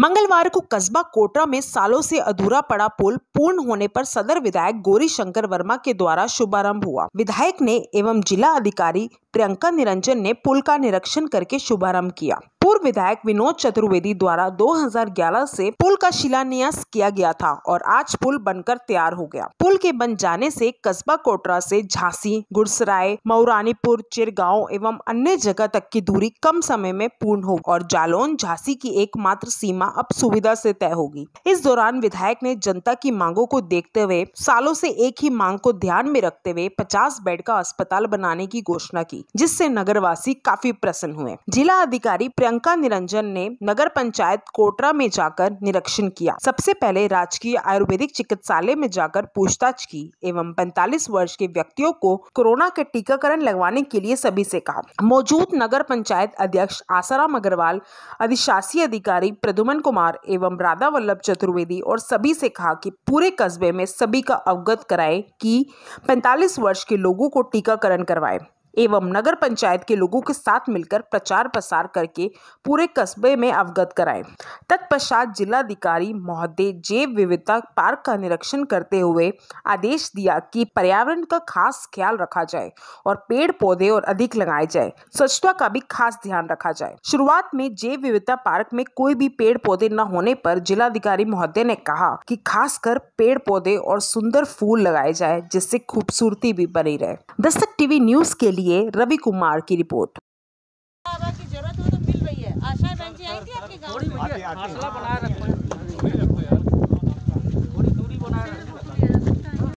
मंगलवार को कस्बा कोटरा में सालों से अधूरा पड़ा पुल पूर्ण होने पर सदर विधायक गौरी शंकर वर्मा के द्वारा शुभारंभ हुआ विधायक ने एवं जिला अधिकारी प्रियंका निरंजन ने पुल का निरीक्षण करके शुभारंभ किया पूर्व विधायक विनोद चतुर्वेदी द्वारा 2011 से पुल का शिलान्यास किया गया था और आज पुल बनकर तैयार हो गया पुल के बन जाने से कस्बा कोटरा से झांसी गुड़सराय मऊरानीपुर चिरगांव एवं अन्य जगह तक की दूरी कम समय में पूर्ण हो और जालौन झांसी की एकमात्र सीमा अब सुविधा से तय होगी इस दौरान विधायक ने जनता की मांगों को देखते हुए सालों से एक ही मांग को ध्यान में रखते हुए पचास बेड का अस्पताल बनाने की घोषणा की जिससे नगरवासी काफी प्रसन्न हुए जिला अधिकारी प्रियंका निरंजन ने नगर पंचायत कोटरा में जाकर निरीक्षण किया सबसे पहले राजकीय आयुर्वेदिक चिकित्सालय में जाकर पूछताछ की एवं 45 वर्ष के व्यक्तियों को कोरोना के टीकाकरण लगवाने के लिए सभी से कहा मौजूद नगर पंचायत अध्यक्ष आसाराम अग्रवाल अधिशासी अधिकारी प्रदुमन कुमार एवं राधा वल्लभ चतुर्वेदी और सभी से कहा कि पूरे कस्बे में सभी का अवगत कराएं कि 45 वर्ष के लोगों को टीकाकरण करवाएं एवं नगर पंचायत के लोगों के साथ मिलकर प्रचार प्रसार करके पूरे कस्बे में अवगत कराएं तत्पश्चात जिलाधिकारी महोदय जैव विविधता पार्क का निरीक्षण करते हुए आदेश दिया कि पर्यावरण का खास ख्याल रखा जाए और पेड़ पौधे और अधिक लगाए जाए स्वच्छता का भी खास ध्यान रखा जाए शुरुआत में जैव विविधता पार्क में कोई भी पेड़ पौधे न होने पर जिलाधिकारी महोदय ने कहा कि खासकर पेड़ पौधे और सुंदर फूल लगाए जाए जिससे खूबसूरती भी बनी रहे दस्तक टीवी न्यूज के लिए लिए रवि कुमार की रिपोर्ट की जरूरत हो तो मिल रही है आशा बहन जी आई थी आपके गाँव में